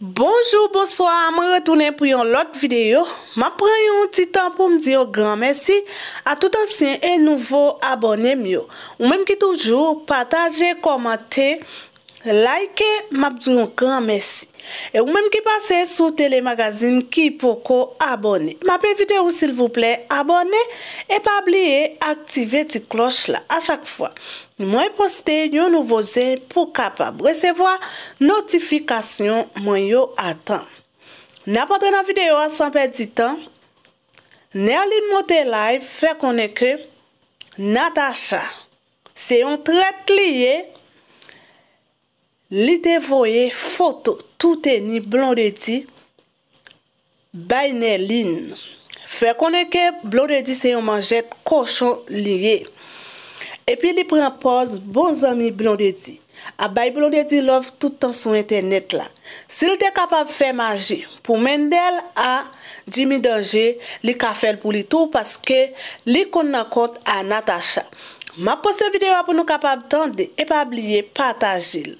Bonjour, bonsoir, mwen retounen pou yon lot videyo. Ma pren yon titan pou mdiyo gran mersi. A tout an sin en nouvo abonem yo. Ou menm ki toujou, pataje, komante, Like, m ap diyon kran mersi. E ou mèm ki pase sou telemagazin ki pou ko abone. M ap evite ou sil vouple abone. E pa ablie aktive ti kloche la. A chak fwa. M wè poste yon nouvo gen pou kapab. Wè se vwa notifikasyon m wè yo atan. N ap adre nan videyo a san perdi tan. N alin m wote live fè kon ekre. Natacha. Se yon tret liye. Li te voye foto touten ni blondeti bayne lin. Fwe konen ke blondeti se yon manjet koshon liye. E pi li prean pos bon zami blondeti. A baye blondeti love touten sou internet la. Se li te kapab fe maji pou men del a jimi danje li ka fel pou li tou paske li kon nan kont a natacha. Ma pose videwa pou nou kapab tan de epabliye pata jil.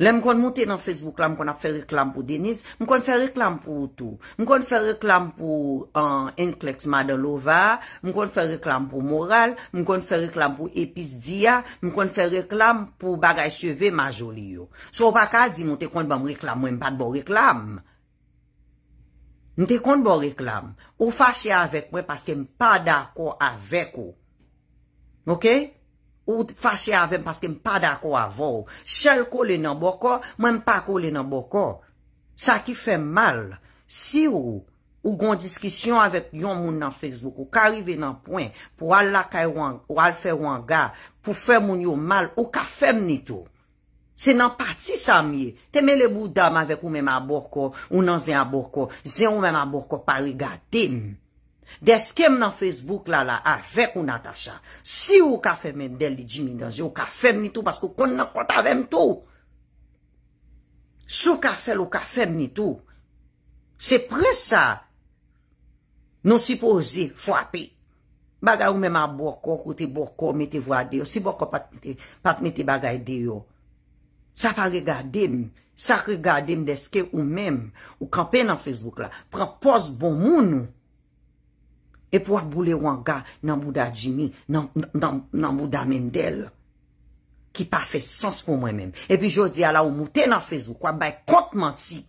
Le m kon fè reklame pou Denis, m kon fè reklame pou euh, ou tou. M kon fè reklame pou Enkleks Madalova, m kon fè reklame pou Moral, m kon fè reklame pou Epizia, m kon fè reklame pou Bagaycheve Majolio. Sou wakal di m kon fè reklame pou m, m pat bò reklame. M te kon bò reklame. Ou fache avek m, paske m pa dako avek ou. Ok? Ou fache avem paske m pa dako avou. Sel kou le nan boko, mwen pa kou le nan boko. Sa ki fe mal. Si ou, ou gon diskisyon avek yon moun nan Facebook, ou ka rive nan poin pou al la kai wang, ou al fe wanga, pou fe moun yo mal, ou ka fem nito. Se nan pati sa miye. Te me le bou dam avek ou men ma boko, ou nan ze a boko, ze ou men ma boko pari gatim. Deskem nan Facebook la la avèk ou Natacha. Si ou ka fèm mèm deli djimi dan zi, ou ka fèm nitou paskou kon nan konta vèm tou. Sou ka fèl ou ka fèm nitou. Se pre sa, nou si pose fwape. Baga ou mèm a bòkò, kouti bòkò, meti vwa deyo, si bòkò pat meti bagay deyo. Sa pa rigadem, sa rigadem deskem ou mèm. Ou kampe nan Facebook la, pre pose bon mounou. E pou wak boule wanga nan bouda jimi, nan bouda men del, ki pa fe sens pou mwen men. E pi jodi ala ou mouten an fezou, kwa bay kont manti.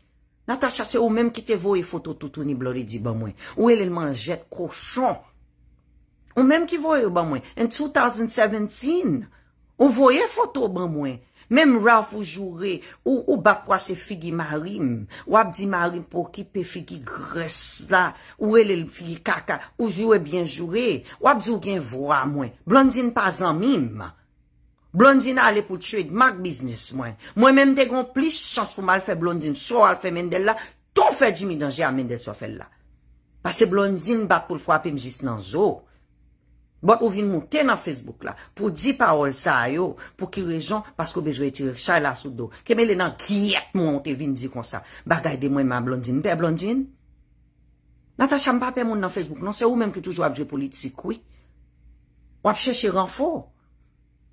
Natacha se ou menm ki te voye foto toutou ni Bloridi ban mwen. Ou el man jete koshon. Ou menm ki voye ou ban mwen. En 2017, ou voye foto ban mwen. Mem raf ou jure, ou ou bak wase figi marim, wap di marim pou ki pe figi gres la, ou e le figi kaka, ou jure bien jure, wap di ou gen vwa mwen. Blondine pa zan mim, blondine ale pou tchwe, mag biznis mwen. Mwen menm de gon plis chans pou mal fè blondine, sou al fè mendel la, ton fè di mi danje a mendel sou fè la. Pase blondine bak pou l fwa pe m jis nan zo. Bote ou vin moun te nan Facebook la, pou di parol sa a yo, pou ki rejon, pasko bejwe etirek chay la soudo, keme le nan kiet moun te vin di kon sa, bagay de mwen man blondin, pe blondin? Nata chan pa pe moun nan Facebook non, se ou menm ki toujou apje politik, koui? Wap cheshe ranfo?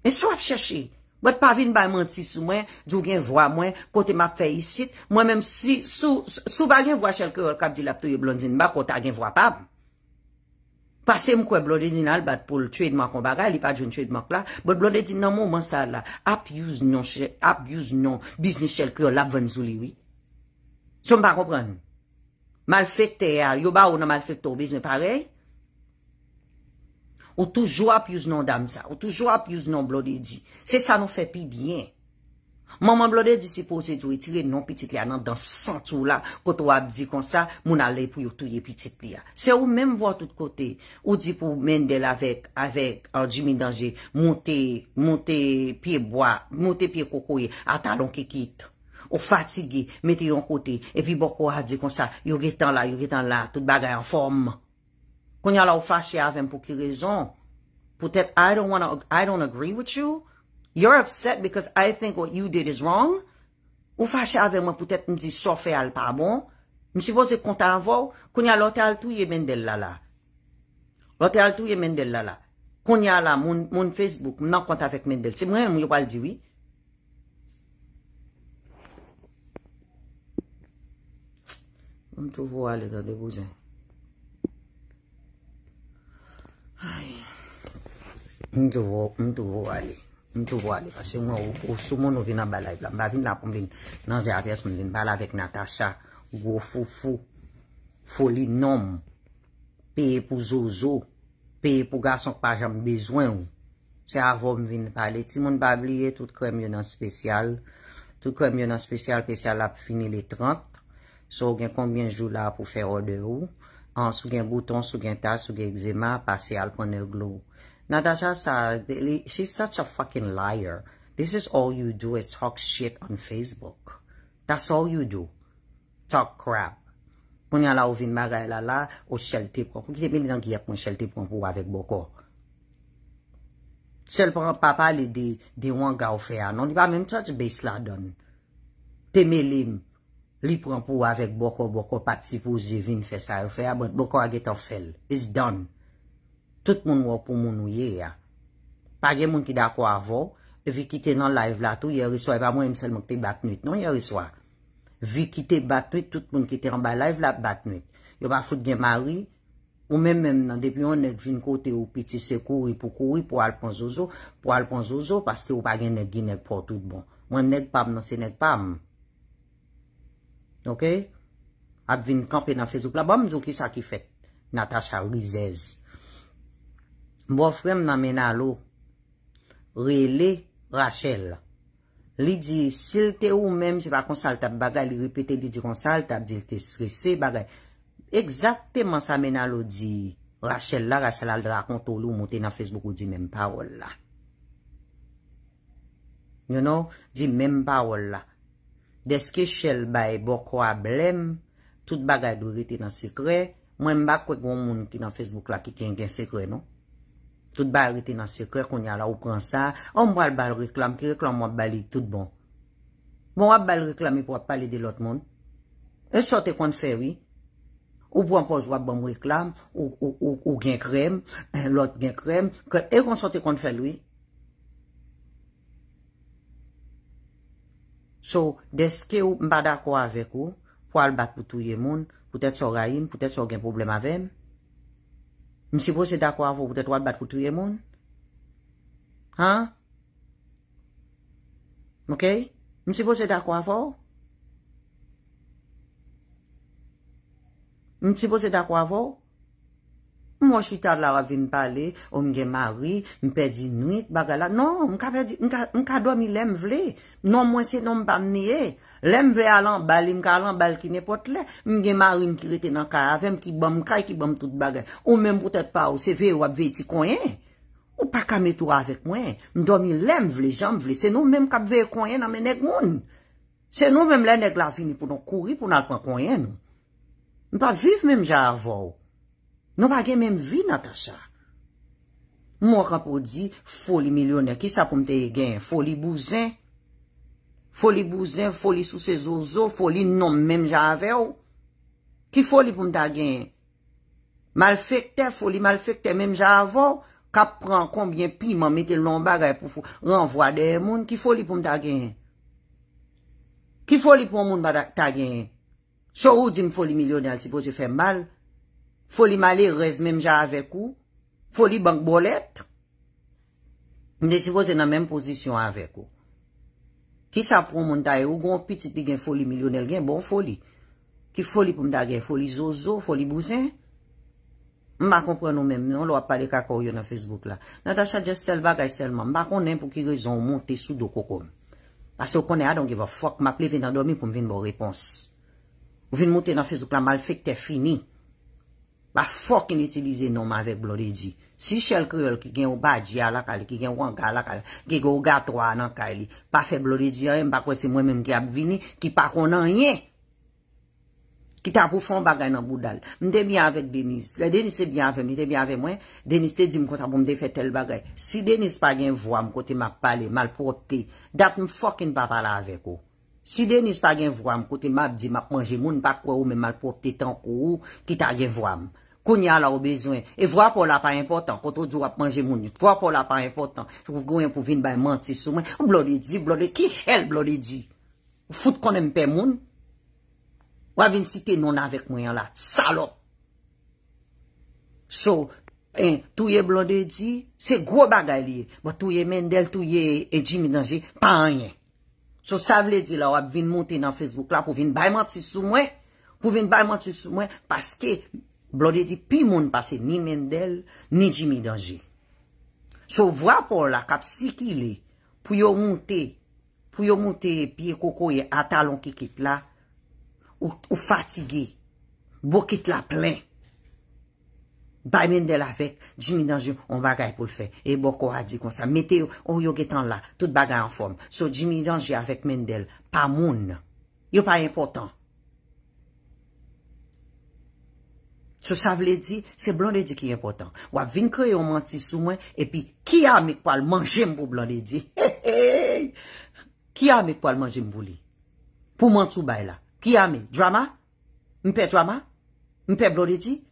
E sou wap cheshe? Bote pa vin bay manti sou mwen, djou gen vwa mwen, kote map feyisit, mwen menm sou bagen vwa chelke or kap di lapte yo blondin ba, kote agen vwa pab? Pase m kwe blode di nan al bat pou l twede man kon bagay, li pat joun twede man kwa la, bot blode di nan moun man sa la, ap yuz nan bisnis chel kwe yo lap ven zoulé wi. Son pa kompran. Malfekte ya, yo ba ou nan malfekte ou bisnis pare. Ou toujou ap yuz nan dam sa, ou toujou ap yuz nan blode di. Se sa nou fe pi byen. Maman blode disi pose dwi tire non pitit liya nan dansantou la Koto wap di konsa moun ale pou yo touye pitit liya Se ou menm vwa tout kote Ou di pou men del avek avek an jimi danje Monte, monte pie boya, monte pie kokoye Atan don ke kit Ou fatige meti yon kote Epi bok wap di konsa yo getan la, yo getan la Tout bagay an form Konya la ou fache avem pou ki rezon Potep I don't agree with you You're upset because I think what you did is wrong. Ou fache ave mwen pwetet msi sofe al pabon. Msi vose konta avou. Konya lote al touye Mendel la la. Lote al touye Mendel la la. Konya la moun Facebook mnan konta vek Mendel. Se mwen mwen yo pal diwi. Mwen touvo ale da de bozen. Mwen touvo ale. Mwen tou wale, se mwen ou sou moun ou vina balay blan. Mwen vina la pou mwen nan ze aves, mwen vina balay vek Natacha. Gwo fou fou, foli nom. Peye pou zozo, peye pou gasonk pa jam bezwen ou. Se avon mwen vina balay, ti moun babliye, tout kwen mwen an spesyal. Tout kwen mwen an spesyal, peseyal la pou fini le 30. So gen konbyen jou la pou fe ro de ou. An sou gen bouton, sou gen tas, sou gen egzema, pasyal konen glo ou. Nadacha sa, she is such a fucking liar. This is all you do is talk shit on Facebook. That's all you do. Talk crap. Mwenya la ou vin magay la la, ou shell tip kon. Kwenye meni nan ki yap mwen shell tip kon pou wavek boko. Shell pron papa li di wanga ou feya. Non di pa men touch base la don. Peme lim. Li pron pou wavek boko, boko pati pou zivin fe sa ou feya. Boko agi ton fel. It's done. Tout moun wò pou moun ou ye ya. Pagè moun ki da kwa avò, vi ki te nan la ev la tou, yeri so, e pa moun emsel moun ki te bat nwit, non, yeri so. Vi ki te bat nwit, tout moun ki te ran ba la ev la bat nwit. Yo pa fout gen mari, ou mè mè mè nan, depi yon net vin kote ou piti se kouri pou kouri, pou alpon zozo, pou alpon zozo, paske ou pagè net ginek po tout bon. Mwen net pam nan se net pam. Ok? Ad vin kampè nan fe zoupla, ba mè mè mè mè mè mè mè mè mè mè mè mè mè mè Mbo frem nan mena lo, rele Rachel. Li di, sil te ou men, si pa konsaltap bagay, li ripete di konsaltap, di li te srisse bagay. Eksakteman sa mena lo di, Rachel la, Rachel la lera kontou li ou moun te nan Facebook ou di men parol la. You know? Di men parol la. Deske Shell baye, mbo kwa blem, tout bagay do rete nan sekre, mwen bakwe goun moun ki nan Facebook la, ki ken gen sekre nou. tout ba rete nan seker kon ya la ou pransa, an mwa l bal reklam ki reklam wap bali tout bon. Mwa wap bal reklami pou wap pale de lot moun, e sote kon fè wè, ou pwampo zwa bwam reklam, ou gen krem, eh, lot gen krem, ke e kon sote kon fè l wè. So, deske ou mba da kwa avek ou, pou al bat pou touye moun, pou tèt so raym, pou tèt so gen problem avem, Msi boze da kwa vo, wou det wad bat koutou ye moun? Ha? Mokey? Msi boze da kwa vo? Msi boze da kwa vo? Mwen chwita la wavim pale, om gen mari, mwen pedi nwit, baga la. Non, mwen ka doa mi lem vle. Non mwen se non mpamneye. Lem vle alan bali, mwen ka alan bal ki ne potle. Mwen gen mari mkirete nan ka avem, ki bom kaj, ki bom tout bagay. Ou mwen mwetet pa ou se ve wap ve ti koyen. Ou pa kame tou ave koyen. Mwen doa mi lem vle, jan vle. Se nou mwen mkap ve koyen nan mwen nek moun. Se nou mwen mwen nek la vini pou nou kouri, pou nou alpon koyen nou. Mwen pa viv mwen mja avou ou. Non pa gen menm vi Natacha. Oh. Mwen kan pou di foli milyoner. Ki sa pou mte gen? Foli bouzen? Foli bouzen, foli sou se zozo, foli nom menm jave ou? Ki foli pou mte gen? Malfekte, foli malfekte menm jave ou? Oh. Kap pran konbyen pi man metel non bagay pou pou renvwa dey moun. Ki foli pou mte gen? Ki foli pou moun mwenm ta gen? So ou di m foli milyoner ti pou bon, se fe mal? Foli male rez menm ja avek ou. Foli bank bolet. Mde si voze nan menm posisyon avek ou. Ki sa prou moun taye ou goun pitite gen foli milyonel gen bon foli. Ki foli pou mda gen foli zozo, foli bouzen. Mba kompre nou menm. Non lwa pale kakou yo nan Facebook la. Natacha dje sel bagay selman. Mba konen pou ki rezon ou monte sou do kokom. Ase ou konen adon ge va fok. Mple ven nan domi pou mven bon repons. Ou ven monte nan Facebook la. Mal fek te fini. Pa fokin itilize nom avèk blore di. Si chèl kriol ki gen ou badji alakali, ki gen wankalakali, ki gen ou gatoan alakali, pa fè blore di ayem, pa kwen se mwen mèm ki ap vini, ki pa konan yè. Ki ta pou fon bagay nan boudal. Mdèm yè avèk Deniz. La Deniz se bian avèm, mdèm yè avèm mwen. Deniz te di mkonsa pou mdèm fè tel bagay. Si Deniz pa gen vwa mkote ma pale, malpropte, dat mfokin pa pala avèk ou. Si den nis pa gen vwa m, kote m ap di m ap manje moun, pa kwa ou men malpop te tan ou, ki ta gen vwa m. Koun ya la ou bezwen. E vwa pou la pa impotant, kote ou di wap manje moun. Vwa pou la pa impotant. Foukou yon pou vin bay manti sou mwen. O blode di, blode di, ki hel blode di? Fout konen m pe moun? Wav in site non avek mwen la. Salop! So, en, touye blode di, se gwo bagay liye. Bo touye Mendel, touye Edji Midanji, pa an yon. So sa vle di la wap vin monte nan Facebook la pou vin baymante sou mwen, pou vin baymante sou mwen, paske blode di pi moun pase ni Mendel, ni Jimmy Danger. So vwa pou la kap siki li pou yo monte, pou yo monte piye kokoye atalon ki kit la, ou fatige, bo kit la plen. Bay men del avek, jimi dan jim, on bagay pou l fe. E bo ko a di kon sa. Mete yo, on yo getan la, tout bagay an form. So jimi dan jim avek men del, pa moun. Yo pa important. So sa vle di, se blonde di ki important. Wa vin kwe yo manti sou mwen, epi ki a me kwa al manje mbo blonde di? He he he! Ki a me kwa al manje mbo li? Pou man tou bay la? Ki a me? Drama? Mpe drama? Mpe blonde di? Mpe drama?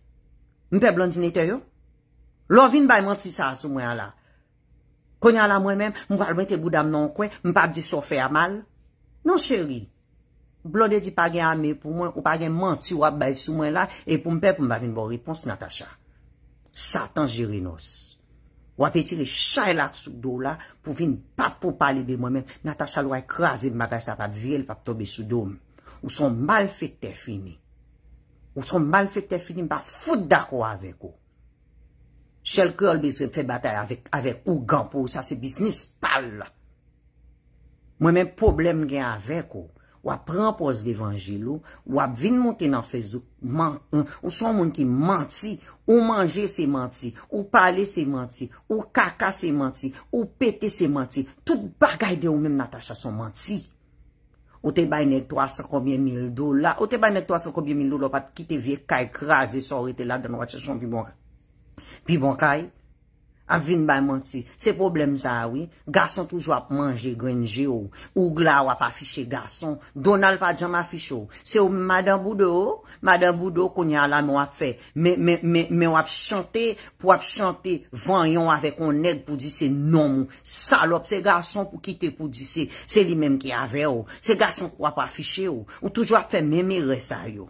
Mpe blondine te yo? Lò vin bay manti sa sou mwen la. Konya la mwen men, mwen gwa lwen te goudam nan kwen, mwen pa ap di sofe a mal. Non cheri, blondine di pa gen ame pou mwen, ou pa gen manti wap bay sou mwen la, e pou mpe pou mwen ba vin bo repons Natacha. Sa tangirinos. Wap eti le chay lak sou do la pou vin pap pou palide mwen men. Natacha lwa ekrazi mwen mwen sa pap vyele pap tobe sou do. Ou son mal fete fini. Ou son mal fèk te finim pa fout da kwa avèk ou. Chèl kèl bezèm fè batay avèk ou gampou. Sa se bisnis pal. Mwen men problem gen avèk ou. Ou ap pran pos devan jilou. Ou ap vin moun te nan fèzou. Ou son moun te manti. Ou manje se manti. Ou pale se manti. Ou kaka se manti. Ou pète se manti. Tout bagay de ou menm nata chason manti. Ou te bay netwa sa komye mil do la. Ou te bay netwa sa komye mil do la pat ki te vie kay krasi sa orite la dan wache chan pi bon kay. Pi bon kay. Eh? Am vin bay manti. Se problem za, oui. Garson toujwa ap manje grenje ou. Ougla ou ap afiche garson. Donal pa djan ma afiche ou. Se ou madan boudo ou. Madan boudo ou konya la nou ap fe. Me ou ap chante pou ap chante. Vanyon ave kon neg pou di se non. Salop se garson pou kite pou di se. Se li menm ki ave ou. Se garson pou ap afiche ou. Ou toujwa ap fe meme re sa yo.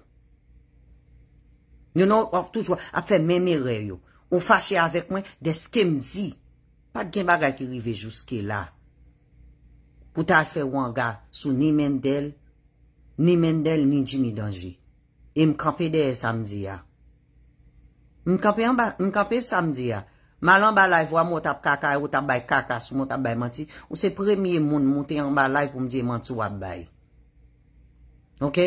Nou nou ou ap toujwa ap fe meme re yo. Ou fache avèk mwen de skem zi. Pat gen bagay ki rive jouske la. Pouta fè wanga sou ni men del, ni men del ni jimi danji. E mkanpe de e samdi ya. Mkanpe samdi ya. Malan balay vwa motap kakay, otap bay kakay sou motap bay manti. Ou se premye moun mwote yon balay pou mdi manti wap bay. Ok?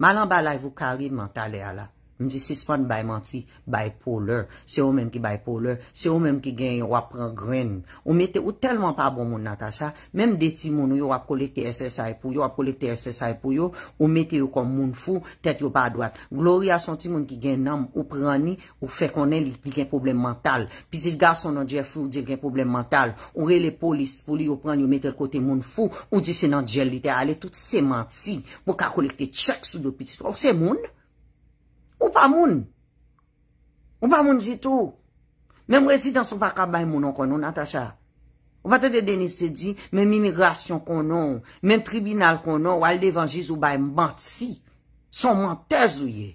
Malan balay vwo karib mantale ala. Mwen se sifan bay manti, bay poler. Se ou menm ki bay poler, se ou menm ki gen yon wap pran gren. Ou mette ou telman pa bon moun Natacha, menm de ti moun ou yo wap kolekte SSI pou yo, wap kolekte SSI pou yo, ou mette yo kom moun fou, tet yo pa adwak. Gloria son ti moun ki gen nam, ou pran ni, ou fe konen li li gen problem mental. Pisil gason nan jefou di gen problem mental. Ou re le polis pou li yo pran yo mette kote moun fou, ou di se nan jel li te ale tout se manti pou ka kolekte chek sou do piti. Ou se moun? Ou pa moun? Ou pa moun jito? Mem residen sou pa ka bay mounon konon, Natasha? Ou pa tete denise di, menm imigrasyon konon, menm tribunal konon, ou al devanjiz ou bay mbant si? Son mantez ou ye?